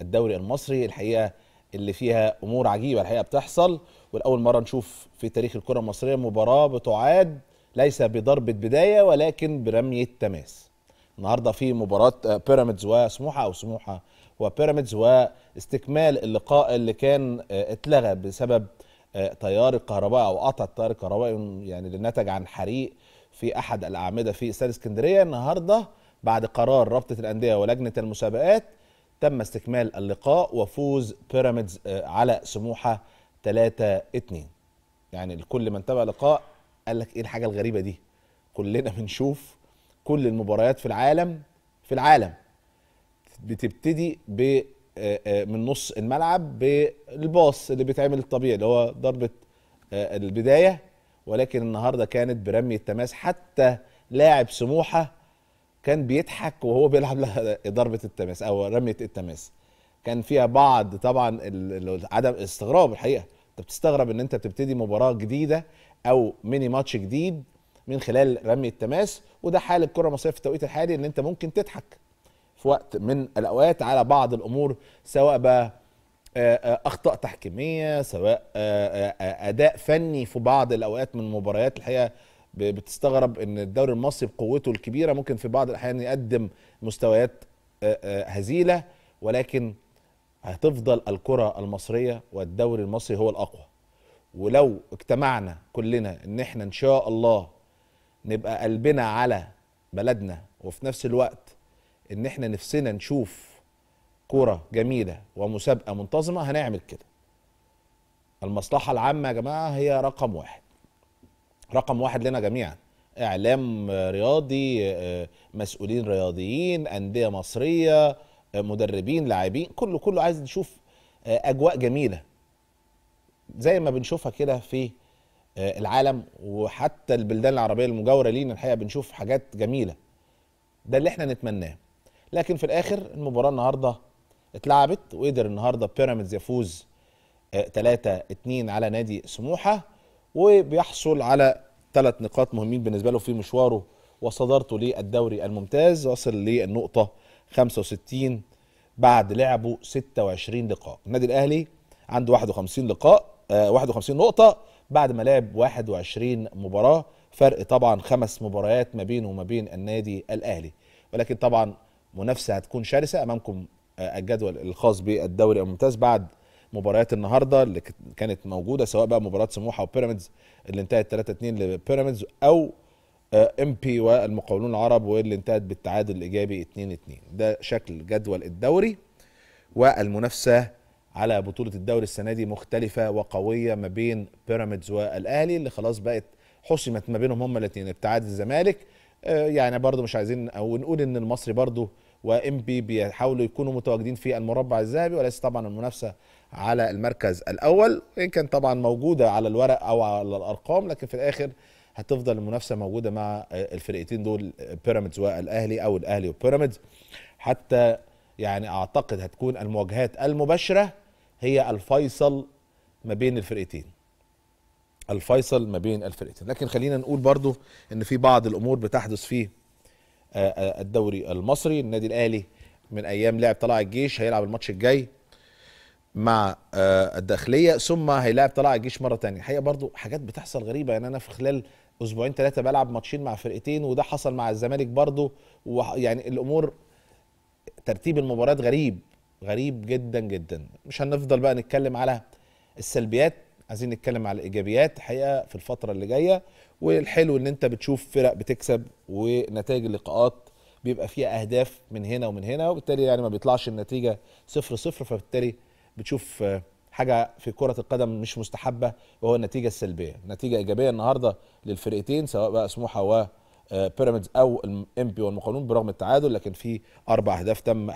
الدوري المصري الحقيقه اللي فيها امور عجيبه الحقيقه بتحصل ولاول مره نشوف في تاريخ الكره المصريه مباراه بتعاد ليس بضربه بدايه ولكن برميه تماس النهارده في مباراه آه، بيراميدز وسموحه او سموحه وبيراميدز واستكمال اللقاء اللي كان آه، اتلغى بسبب تيار آه، الكهرباء او قطع التيار الكهربائي يعني اللي نتج عن حريق في احد الاعمده في استاد اسكندريه النهارده بعد قرار رابطه الانديه ولجنه المسابقات تم استكمال اللقاء وفوز بيراميدز آه، على سموحه 3 2 يعني لكل من تابع لقاء قال لك ايه الحاجه الغريبه دي كلنا بنشوف كل المباريات في العالم في العالم بتبتدي ب آه، آه، من نص الملعب بالباص اللي بيتعمل الطبيعي اللي هو ضربه البدايه ولكن النهارده كانت برمي التماس حتى لاعب سموحه كان بيضحك وهو بيلعب ضربه التماس او رميه التماس كان فيها بعض طبعا عدم استغراب الحقيقه انت بتستغرب ان انت بتبتدي مباراه جديده او ميني ماتش جديد من خلال رمي التماس وده حال الكره المصريه في التوقيت الحالي ان انت ممكن تضحك في وقت من الاوقات على بعض الامور سواء بقى آه، آه، اخطاء تحكيميه سواء آه، اداء فني في بعض الاوقات من مباريات الحقيقه بتستغرب ان الدوري المصري بقوته الكبيره ممكن في بعض الاحيان يقدم مستويات هزيله ولكن هتفضل الكره المصريه والدوري المصري هو الاقوى ولو اجتمعنا كلنا ان احنا ان شاء الله نبقى قلبنا على بلدنا وفي نفس الوقت ان احنا نفسنا نشوف كرة جميلة ومسابقة منتظمة هنعمل كده المصلحة العامة يا جماعة هي رقم واحد رقم واحد لنا جميعا اعلام رياضي آه، مسؤولين رياضيين انديه مصريه آه، مدربين لاعبين كله كله عايز نشوف آه، اجواء جميله زي ما بنشوفها كده في العالم وحتى البلدان العربيه المجاوره لينا الحقيقه بنشوف حاجات جميله ده اللي احنا نتمناه لكن في الاخر المباراه النهارده اتلعبت وقدر النهارده بيراميدز يفوز 3 2 على نادي سموحه وبيحصل على ثلاث نقاط مهمين بالنسبه له في مشواره وصدارته للدوري الممتاز وصل للنقطه 65 بعد لعبه 26 لقاء النادي الاهلي عنده 51 لقاء آه 51 نقطه بعد ما لعب 21 مباراه فرق طبعا خمس مباريات ما بينه وما بين النادي الاهلي ولكن طبعا منافسه هتكون شرسه امامكم آه، الجدول الخاص بالدوري الممتاز بعد مباريات النهارده اللي كانت موجوده سواء بقى مباراه سموحه وبيراميدز اللي انتهت 3 2 لبيراميدز او ام آه، بي والمقاولون العرب واللي انتهت بالتعادل الايجابي 2 2 ده شكل جدول الدوري والمنافسه على بطوله الدوري السنه دي مختلفه وقويه ما بين بيراميدز والاهلي اللي خلاص بقت حسمت ما بينهم هما الاثنين ابتعاد الزمالك آه، يعني برضو مش عايزين او نقول ان المصري برضو وام بي بيحاولوا يكونوا متواجدين في المربع الذهبي وليس طبعا المنافسه على المركز الاول ان كان طبعا موجوده على الورق او على الارقام لكن في الاخر هتفضل المنافسه موجوده مع الفرقتين دول بيراميدز والاهلي او الاهلي وبيراميدز حتى يعني اعتقد هتكون المواجهات المباشره هي الفيصل ما بين الفرقتين الفيصل ما بين الفرقتين لكن خلينا نقول برضو ان في بعض الامور بتحدث في الدوري المصري النادي الاهلي من ايام لعب طلائع الجيش هيلعب الماتش الجاي مع آه، الداخليه ثم هيلاعب طلائع الجيش مره تانية الحقيقه برضو حاجات بتحصل غريبه يعني انا في خلال اسبوعين ثلاثه بلعب ماتشين مع فرقتين وده حصل مع الزمالك برضو ويعني الامور ترتيب المباريات غريب غريب جدا جدا مش هنفضل بقى نتكلم على السلبيات عايزين نتكلم على الايجابيات حقيقه في الفتره اللي جايه والحلو ان انت بتشوف فرق بتكسب ونتائج اللقاءات بيبقى فيها اهداف من هنا ومن هنا وبالتالي يعني ما بيطلعش النتيجه صفر صفر فبالتالي بتشوف حاجه في كره القدم مش مستحبه وهو النتيجه السلبيه نتيجه ايجابيه النهارده للفرقتين سواء بقى سموحه و آه، بيراميدز او بي والمقاولون برغم التعادل لكن في اربع اهداف تم